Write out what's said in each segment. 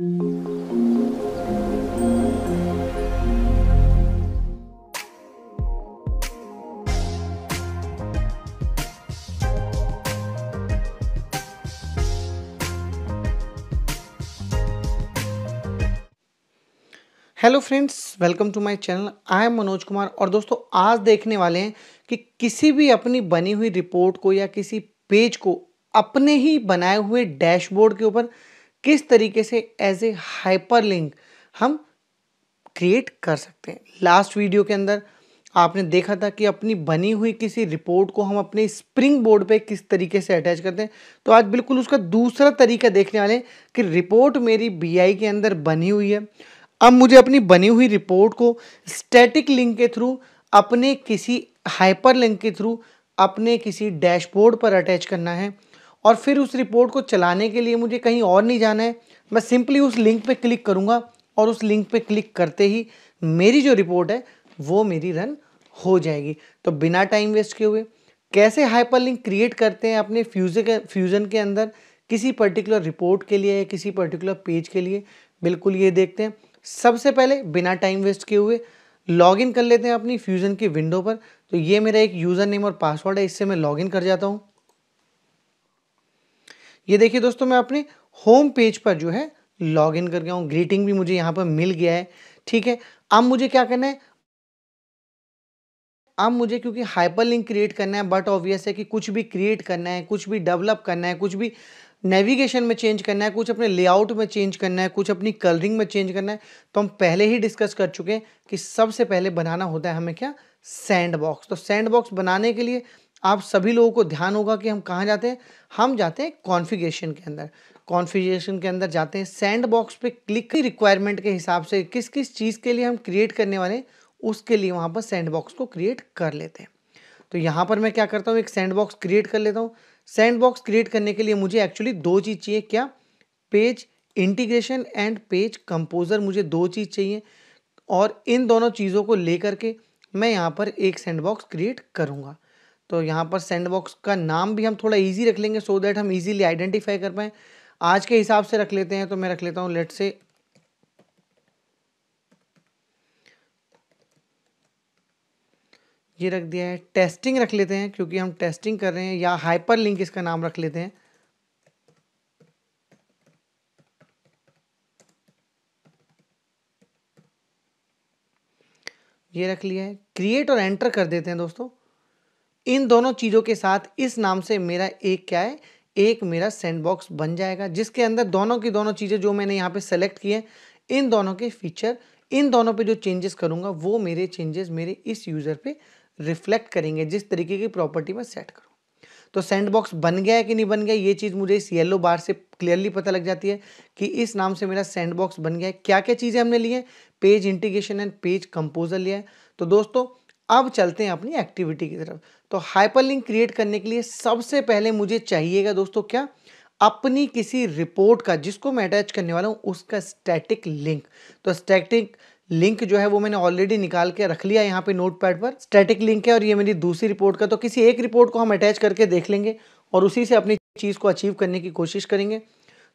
hello friends welcome to my channel I am Manoj Kumar और दोस्तों आज देखने वाले हैं कि किसी भी अपनी बनी हुई रिपोर्ट को या किसी पेज को अपने ही बनाए हुए डैशबोर्ड के ऊपर किस तरीके से एज ए हाइपर लिंक हम क्रिएट कर सकते हैं लास्ट वीडियो के अंदर आपने देखा था कि अपनी बनी हुई किसी रिपोर्ट को हम अपने स्प्रिंग बोर्ड पे किस तरीके से अटैच करते हैं तो आज बिल्कुल उसका दूसरा तरीका देखने वाले हैं कि रिपोर्ट मेरी बीआई के अंदर बनी हुई है अब मुझे अपनी बनी हुई रिपोर्ट को स्टैटिक लिंक के थ्रू अपने किसी हाइपर लिंक के थ्रू अपने किसी डैशबोर्ड पर अटैच करना है और फिर उस रिपोर्ट को चलाने के लिए मुझे कहीं और नहीं जाना है मैं सिंपली उस लिंक पे क्लिक करूँगा और उस लिंक पे क्लिक करते ही मेरी जो रिपोर्ट है वो मेरी रन हो जाएगी तो बिना टाइम वेस्ट किए हुए कैसे हाइपर लिंक क्रिएट करते हैं अपने फ्यूज के फ्यूज़न के अंदर किसी पर्टिकुलर रिपोर्ट के लिए या किसी पर्टिकुलर पेज के लिए बिल्कुल ये देखते हैं सबसे पहले बिना टाइम वेस्ट किए हुए लॉगिन कर लेते हैं अपनी फ्यूज़न की विंडो पर तो ये मेरा एक यूज़र नेम और पासवर्ड है इससे मैं लॉगिन कर जाता हूँ ये देखिए दोस्तों मैं अपने होम पेज पर जो है लॉग इन कर गया हूँ ग्रीटिंग भी मुझे यहाँ पर मिल गया है ठीक है अब मुझे क्या करना है अब मुझे क्योंकि हाइपर लिंक क्रिएट करना है बट ऑब्वियस है कि कुछ भी क्रिएट करना है कुछ भी डेवलप करना है कुछ भी नेविगेशन में चेंज करना है कुछ अपने लेआउट में चेंज करना है कुछ अपनी कलरिंग में चेंज करना है तो हम पहले ही डिस्कस कर चुके हैं कि सबसे पहले बनाना होता है हमें क्या सैंड बॉक्स तो सैंड बॉक्स बनाने के लिए आप सभी लोगों को ध्यान होगा कि हम कहाँ जाते हैं हम जाते हैं कॉन्फ़िगरेशन के अंदर कॉन्फ़िगरेशन के अंदर जाते हैं सैंड बॉक्स पर क्लिक रिक्वायरमेंट के हिसाब से किस किस चीज़ के लिए हम क्रिएट करने वाले उसके लिए वहाँ पर सैंड बॉक्स को क्रिएट कर लेते हैं तो यहाँ पर मैं क्या करता हूँ एक सैंड बॉक्स क्रिएट कर लेता हूँ सैंड बॉक्स क्रिएट करने के लिए मुझे एक्चुअली दो चीज़ चाहिए क्या page integration and page composer मुझे दो चीज़ चाहिए और इन दोनों चीज़ों को लेकर के मैं यहाँ पर एक सैंड बॉक्स क्रिएट करूँगा तो यहाँ पर सैंड बॉक्स का नाम भी हम थोड़ा ईजी रख लेंगे सो so दैट हम ईजीली आइडेंटिफाई कर पाएँ आज के हिसाब से रख लेते हैं तो मैं रख लेता हूँ लेट से ये रख दिया है टेस्टिंग रख लेते हैं क्योंकि हम टेस्टिंग कर रहे हैं या हाइपर लिंक इसका नाम रख लेते हैं ये रख लिया है क्रिएट और एंटर कर देते हैं दोस्तों इन दोनों चीज़ों के साथ इस नाम से मेरा एक क्या है एक मेरा सैंडबॉक्स बन जाएगा जिसके अंदर दोनों की दोनों चीज़ें जो मैंने यहाँ पे सेलेक्ट किए इन दोनों के फीचर इन दोनों पे जो चेंजेस करूँगा वो मेरे चेंजेस मेरे इस यूज़र पे रिफ्लेक्ट करेंगे जिस तरीके की प्रॉपर्टी में सेट करूँ तो सैंडबॉक्स बन गया है कि नहीं बन गया ये चीज़ मुझे इस येलो बार से क्लियरली पता लग जाती है कि इस नाम से मेरा सैंडबॉक्स बन गया है क्या क्या चीज़ें हमने ली हैं page integration and page composer लिया है तो दोस्तों अब चलते हैं अपनी एक्टिविटी की तरफ तो हाइपरलिंक क्रिएट करने के लिए सबसे पहले मुझे चाहिएगा दोस्तों क्या अपनी किसी रिपोर्ट का जिसको मैं अटैच करने वाला हूँ उसका स्टैटिक लिंक तो स्टैटिक लिंक जो है वो मैंने ऑलरेडी निकाल के रख लिया यहाँ पे नोट पैड पर स्टैटिक लिंक है और ये मेरी दूसरी रिपोर्ट का तो किसी एक रिपोर्ट को हम अटैच करके देख लेंगे और उसी से अपनी चीज़ को अचीव करने की कोशिश करेंगे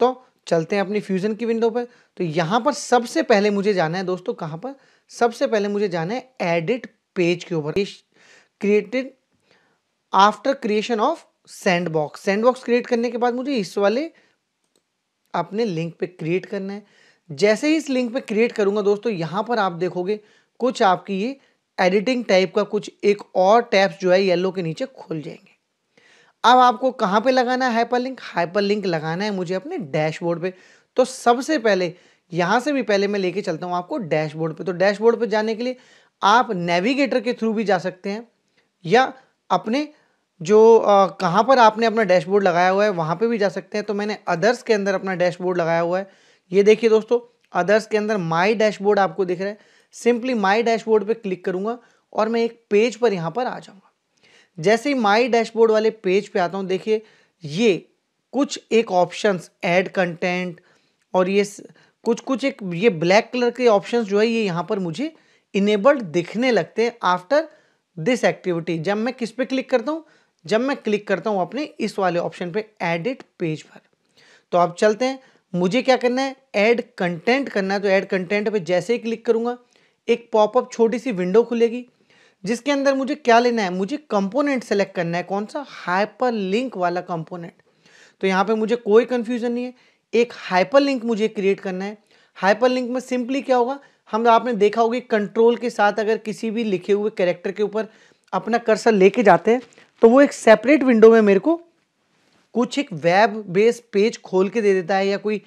तो चलते हैं अपनी फ्यूज़न की विंडो पर तो यहाँ पर सबसे पहले मुझे जाना है दोस्तों कहाँ पर सबसे पहले मुझे जाना है एडिट पेज के ऊपर created after creation of sandbox sandbox create करने के बाद मुझे इस वाले अपने लिंक पे क्रिएट करना है जैसे ही इस लिंक पे क्रिएट करूंगा दोस्तों यहां पर आप देखोगे कुछ आपकी ये एडिटिंग टाइप का कुछ एक और टैप्स जो है येलो के नीचे खुल जाएंगे अब आपको कहां पे लगाना है हाइपर लिंक हाइपर लिंक लगाना है मुझे अपने डैशबोर्ड पे तो सबसे पहले यहां से भी पहले मैं लेके चलता हूं आपको डैशबोर्ड पे तो डैशबोर्ड पे जाने के लिए आप नेविगेटर के थ्रू भी जा सकते हैं या अपने जो कहाँ पर आपने अपना डैशबोर्ड लगाया हुआ है वहाँ पे भी जा सकते हैं तो मैंने अदर्स के अंदर अपना डैशबोर्ड लगाया हुआ है ये देखिए दोस्तों अदर्स के अंदर माई डैशबोर्ड आपको दिख रहा है सिंपली माई डैशबोर्ड पे क्लिक करूँगा और मैं एक पेज पर यहाँ पर आ जाऊँगा जैसे ही माई डैशबोर्ड वाले पेज पे आता हूँ देखिए ये कुछ एक ऑप्शंस ऐड कंटेंट और ये कुछ कुछ एक ये ब्लैक कलर के ऑप्शंस जो है ये यहाँ पर मुझे इनेबल्ड दिखने लगते हैं आफ्टर दिस एक्टिविटी जब मैं किस पे क्लिक करता हूँ जब मैं क्लिक करता हूँ अपने इस वाले ऑप्शन पे एडिट पेज पर तो आप चलते हैं मुझे क्या करना है ऐड कंटेंट करना है तो ऐड कंटेंट पे जैसे ही क्लिक करूँगा एक पॉपअप छोटी सी विंडो खुलेगी जिसके अंदर मुझे क्या लेना है मुझे कंपोनेंट सेलेक्ट करना है कौन सा हाइपर लिंक वाला कंपोनेंट तो यहाँ पे मुझे कोई कन्फ्यूज़न नहीं है एक हाइपर लिंक मुझे क्रिएट करना है हाइपर लिंक में सिंपली क्या होगा हम आपने देखा होगी कंट्रोल के साथ अगर किसी भी लिखे हुए कैरेक्टर के ऊपर अपना कर्सर लेके जाते हैं तो वो एक सेपरेट विंडो में मेरे को कुछ एक वेब बेस पेज खोल के दे देता है या कोई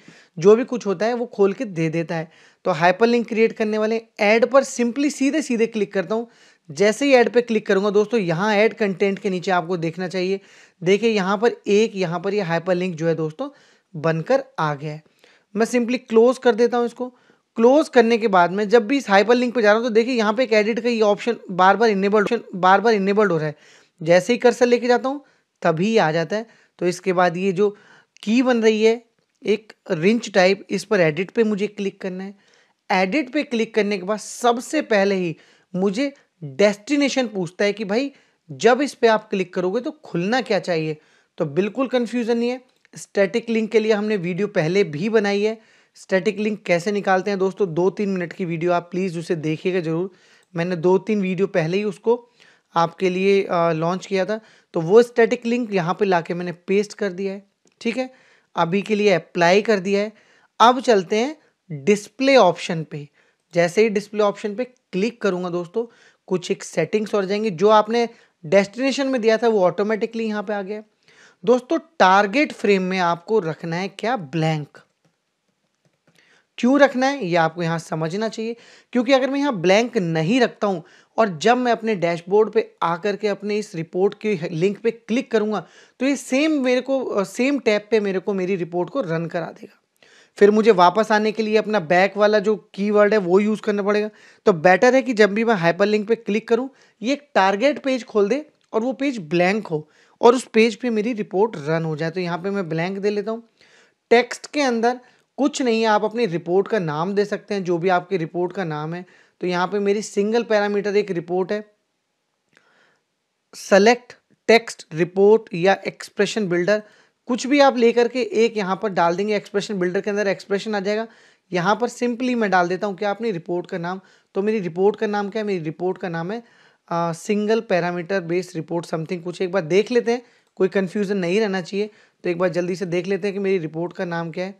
जो भी कुछ होता है वो खोल के दे देता है तो हाइपर लिंक क्रिएट करने वाले ऐड पर सिंपली सीधे सीधे क्लिक करता हूँ जैसे ही ऐड पर क्लिक करूँगा दोस्तों यहाँ ऐड कंटेंट के नीचे आपको देखना चाहिए देखिए यहाँ पर एक यहाँ पर ये यह हाइपर लिंक जो है दोस्तों बनकर आ गया है मैं सिंपली क्लोज कर देता हूँ इसको क्लोज करने के बाद में जब भी इस हाइपर लिंक पर जा रहा हूँ तो देखिए यहाँ पे एक एडिट का ये ऑप्शन बार बार इनेबल्ड ऑप्शन बार बार इनेबल्ड हो रहा है जैसे ही कर्सर लेके जाता हूँ तभी आ जाता है तो इसके बाद ये जो की बन रही है एक रिंच टाइप इस पर एडिट पे मुझे क्लिक करना है एडिट पे क्लिक करने के बाद सबसे पहले ही मुझे डेस्टिनेशन पूछता है कि भाई जब इस पर आप क्लिक करोगे तो खुलना क्या चाहिए तो बिल्कुल कन्फ्यूज़न नहीं है स्टैटिक लिंक के लिए हमने वीडियो पहले भी बनाई है स्टैटिक लिंक कैसे निकालते हैं दोस्तों दो तीन मिनट की वीडियो आप प्लीज़ उसे देखिएगा ज़रूर मैंने दो तीन वीडियो पहले ही उसको आपके लिए लॉन्च किया था तो वो स्टैटिक लिंक यहाँ पे लाके मैंने पेस्ट कर दिया है ठीक है अभी के लिए अप्लाई कर दिया है अब चलते हैं डिस्प्ले ऑप्शन पे जैसे ही डिस्प्ले ऑप्शन पे क्लिक करूँगा दोस्तों कुछ एक सेटिंग्स और जाएंगे जो आपने डेस्टिनेशन में दिया था वो ऑटोमेटिकली यहाँ पर आ गया दोस्तों टारगेट फ्रेम में आपको रखना है क्या ब्लैंक क्यों रखना है ये आपको यहाँ समझना चाहिए क्योंकि अगर मैं यहाँ ब्लैंक नहीं रखता हूँ और जब मैं अपने डैशबोर्ड पे आकर के अपने इस रिपोर्ट के लिंक पे क्लिक करूँगा तो ये सेम मेरे को सेम टैब पे मेरे को मेरी रिपोर्ट को रन करा देगा फिर मुझे वापस आने के लिए अपना बैक वाला जो कीवर्ड है वो यूज़ करना पड़ेगा तो बेटर है कि जब भी मैं हाइपर लिंक पर क्लिक करूँ ये एक टारगेट पेज खोल दे और वो पेज ब्लैंक हो और उस पेज पर मेरी रिपोर्ट रन हो जाए तो यहाँ पर मैं ब्लैंक दे लेता हूँ टेक्स्ट के अंदर कुछ नहीं है आप अपनी रिपोर्ट का नाम दे सकते हैं जो भी आपकी रिपोर्ट का नाम है तो यहाँ पे मेरी सिंगल पैरामीटर एक रिपोर्ट है सेलेक्ट टेक्स्ट रिपोर्ट या एक्सप्रेशन बिल्डर कुछ भी आप लेकर के एक यहाँ पर डाल देंगे एक्सप्रेशन बिल्डर के अंदर एक्सप्रेशन आ जाएगा यहाँ पर सिंपली मैं डाल देता हूँ कि अपनी रिपोर्ट का नाम तो मेरी रिपोर्ट का नाम क्या है मेरी रिपोर्ट का नाम है single parameter based report something कुछ एक बार देख लेते हैं कोई कन्फ्यूज़न नहीं रहना चाहिए तो एक बार जल्दी से देख लेते हैं कि मेरी रिपोर्ट का नाम क्या है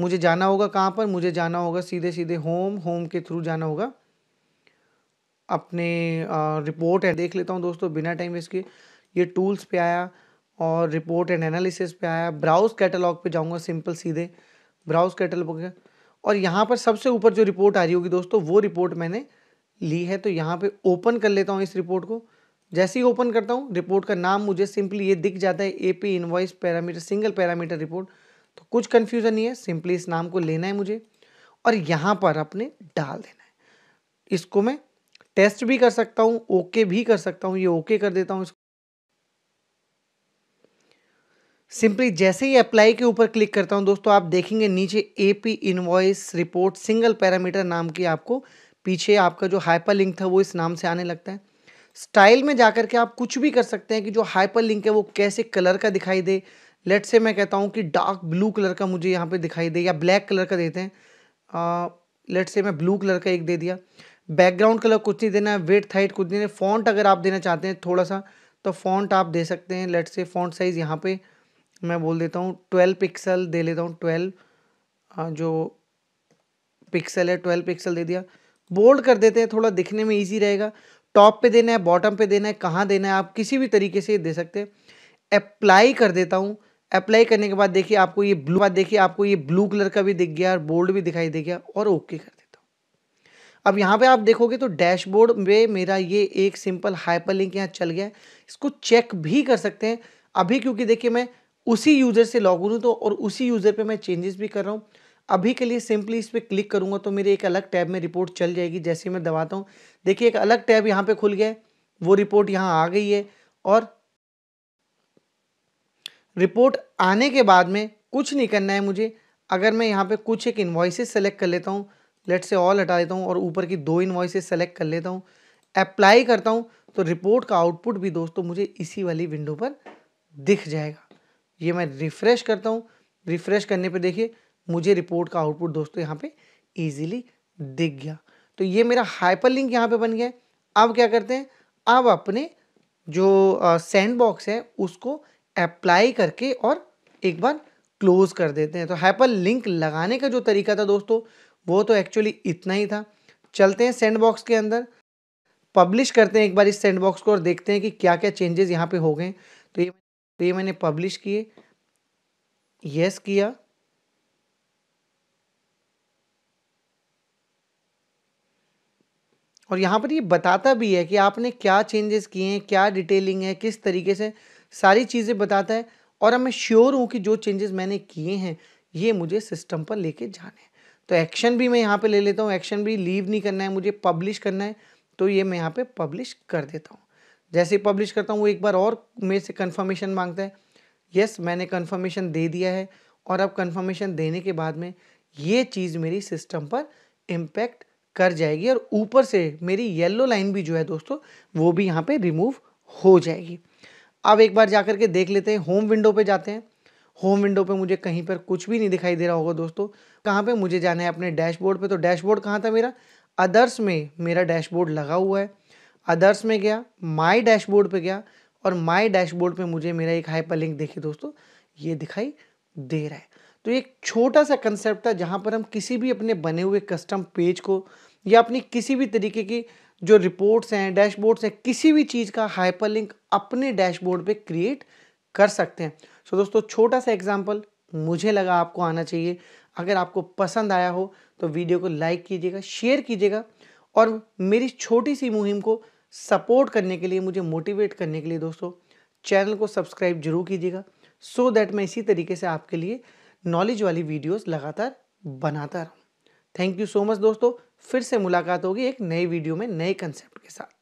मुझे जाना होगा कहाँ पर मुझे जाना होगा सीधे सीधे होम होम के थ्रू जाना होगा अपने रिपोर्ट एंड देख लेता हूँ दोस्तों बिना टाइम वेस्ट के ये टूल्स पे आया और रिपोर्ट एंड एनालिसिस पे आया ब्राउज कैटलॉग पे जाऊँगा सिंपल सीधे ब्राउज कैटलॉग और यहाँ पर सबसे ऊपर जो रिपोर्ट आ रही होगी दोस्तों वो रिपोर्ट मैंने ली है तो यहाँ पर ओपन कर लेता हूँ इस रिपोर्ट को जैसे ही ओपन करता हूँ रिपोर्ट का नाम मुझे सिंपली ये दिख जाता है A P invoice parameter single parameter report तो कुछ कन्फ्यूज़न नहीं है सिंपली इस नाम को लेना है मुझे और यहाँ पर अपने डाल देना है इसको मैं टेस्ट भी कर सकता हूँ ओके भी कर सकता हूँ ये ओके कर देता हूँ इसको सिंपली जैसे ही अप्लाई के ऊपर क्लिक करता हूं दोस्तों आप देखेंगे नीचे A P invoice report single parameter नाम की आपको पीछे आपका जो हाइपर लिंक था वो इस नाम से आने लगता है स्टाइल में जाकर के आप कुछ भी कर सकते हैं कि जो हाइपर लिंक है वो कैसे कलर का दिखाई दे लेट से मैं कहता हूँ कि डार्क ब्लू कलर का मुझे यहाँ पे दिखाई दे या ब्लैक कलर का देते हैं लेट से मैं ब्लू कलर का एक दे दिया बैकग्राउंड कलर कुछ नहीं देना है वेट हाइट कुछ नहीं देना फॉन्ट अगर आप देना चाहते हैं थोड़ा सा तो फॉन्ट आप दे सकते हैं लेट से फॉन्ट साइज़ यहाँ पे मैं बोल देता हूँ ट्वेल्व पिक्सल दे लेता हूँ ट्वेल्व जो पिक्सल है ट्वेल्व पिक्सल दे दिया बोल्ड कर देते हैं थोड़ा दिखने में ईजी रहेगा टॉप पे देना है बॉटम पे देना है कहाँ देना है आप किसी भी तरीके से दे सकते हैं अप्लाई कर देता हूँ अप्लाई करने के बाद देखिए आपको ये ब्लू बाद देखिए आपको ये ब्लू कलर का भी दिख गया और बोल्ड भी दिखाई दे गया और ओके कर देता हूँ अब यहाँ पे आप देखोगे तो डैशबोर्ड में मेरा ये एक सिंपल हाइपर लिंक यहाँ चल गया है इसको चेक भी कर सकते हैं अभी क्योंकि देखिए मैं उसी यूज़र से लॉग हूँ तो और उसी यूज़र पर मैं चेंजेस भी कर रहा हूँ अभी के लिए सिंपली इस पर क्लिक करूँगा तो मेरे एक अलग टैब में रिपोर्ट चल जाएगी जैसे मैं दबाता हूँ देखिए एक अलग टैब यहाँ पर खुल गया है वो रिपोर्ट यहाँ आ गई है और रिपोर्ट आने के बाद में कुछ नहीं करना है मुझे अगर मैं यहाँ पे कुछ एक इन्वाइसेज सेलेक्ट कर लेता हूँ लेट से ऑल हटा देता हूँ और ऊपर की दो इन्वाइसेज सेलेक्ट कर लेता हूँ अप्लाई करता हूँ तो रिपोर्ट का आउटपुट भी दोस्तों मुझे इसी वाली विंडो पर दिख जाएगा ये मैं रिफ़्रेश करता हूँ रिफ़्रेश करने पर देखिए मुझे रिपोर्ट का आउटपुट दोस्तों यहाँ पर ईजिली दिख गया तो ये मेरा हाइपर लिंक यहाँ पर बन गया अब क्या करते हैं अब अपने जो सेंड बॉक्स है उसको अप्लाई करके और एक बार क्लोज कर देते हैं तो हाइपर लिंक लगाने का जो तरीका था दोस्तों वो तो एक्चुअली इतना ही था चलते हैं सेंड बॉक्स के अंदर पब्लिश करते हैं एक बार इस सेंड बॉक्स को और देखते हैं कि क्या क्या चेंजेस यहाँ पे हो गए तो ये तो ये मैंने पब्लिश किए यस किया और यहाँ पर ये बताता भी है कि आपने क्या चेंजेस किए हैं क्या डिटेलिंग है किस तरीके से सारी चीज़ें बताता है और अब मैं श्योर हूँ कि जो चेंजेस मैंने किए हैं ये मुझे सिस्टम पर लेके जाने हैं तो एक्शन भी मैं यहाँ पे ले लेता हूँ एक्शन भी लीव नहीं करना है मुझे पब्लिश करना है तो ये मैं यहाँ पर पब्लिश कर देता हूँ जैसे पब्लिश करता हूँ वो एक बार और मेरे से कन्फर्मेशन मांगता है यस मैंने कन्फर्मेशन दे दिया है और अब कन्फर्मेशन देने के बाद में ये चीज़ मेरी सिस्टम पर इम्पैक्ट कर जाएगी और ऊपर से मेरी येलो लाइन भी जो है दोस्तों वो भी यहाँ पे रिमूव हो जाएगी अब एक बार जाकर के देख लेते हैं होम विंडो पे जाते हैं होम विंडो पे मुझे कहीं पर कुछ भी नहीं दिखाई दे रहा होगा दोस्तों कहाँ पे मुझे जाना है अपने डैशबोर्ड पे तो डैशबोर्ड कहाँ था मेरा अदर्स में मेरा डैशबोर्ड लगा हुआ है अदर्स में गया माई डैशबोर्ड पर गया और माई डैशबोर्ड पर मुझे मेरा एक हाइपर लिंक देखिए दोस्तों ये दिखाई दे रहा है तो एक छोटा सा कंसेप्ट था जहाँ पर हम किसी भी अपने बने हुए कस्टम पेज को या अपनी किसी भी तरीके की जो रिपोर्ट्स हैं डैशबोर्ड्स हैं किसी भी चीज़ का हाइपरलिंक अपने डैशबोर्ड पे क्रिएट कर सकते हैं सो so, दोस्तों छोटा सा एग्जांपल मुझे लगा आपको आना चाहिए अगर आपको पसंद आया हो तो वीडियो को लाइक कीजिएगा शेयर कीजिएगा और मेरी छोटी सी मुहिम को सपोर्ट करने के लिए मुझे मोटिवेट करने के लिए दोस्तों चैनल को सब्सक्राइब जरूर कीजिएगा सो so दैट मैं इसी तरीके से आपके लिए नॉलेज वाली वीडियोस लगातार बनाता रहूँ थैंक यू सो मच दोस्तों फिर से मुलाकात होगी एक नई वीडियो में नए कंसेप्ट के साथ